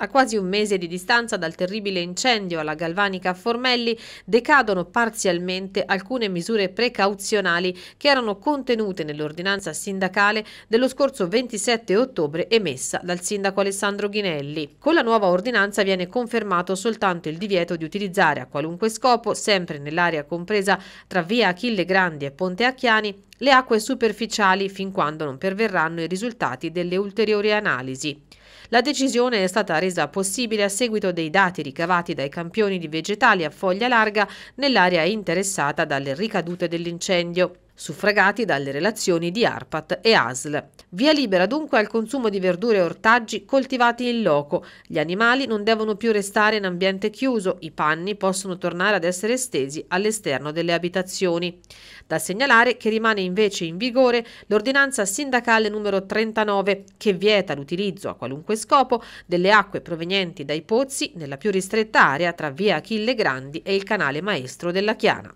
A quasi un mese di distanza dal terribile incendio alla Galvanica a Formelli decadono parzialmente alcune misure precauzionali che erano contenute nell'ordinanza sindacale dello scorso 27 ottobre emessa dal sindaco Alessandro Ghinelli. Con la nuova ordinanza viene confermato soltanto il divieto di utilizzare a qualunque scopo, sempre nell'area compresa tra via Achille Grandi e Ponte Acchiani, le acque superficiali fin quando non perverranno i risultati delle ulteriori analisi. La decisione è stata resa possibile a seguito dei dati ricavati dai campioni di vegetali a foglia larga nell'area interessata dalle ricadute dell'incendio suffragati dalle relazioni di ARPAT e ASL. Via libera dunque al consumo di verdure e ortaggi coltivati in loco. Gli animali non devono più restare in ambiente chiuso, i panni possono tornare ad essere estesi all'esterno delle abitazioni. Da segnalare che rimane invece in vigore l'ordinanza sindacale numero 39 che vieta l'utilizzo a qualunque scopo delle acque provenienti dai pozzi nella più ristretta area tra via Achille Grandi e il canale maestro della Chiana.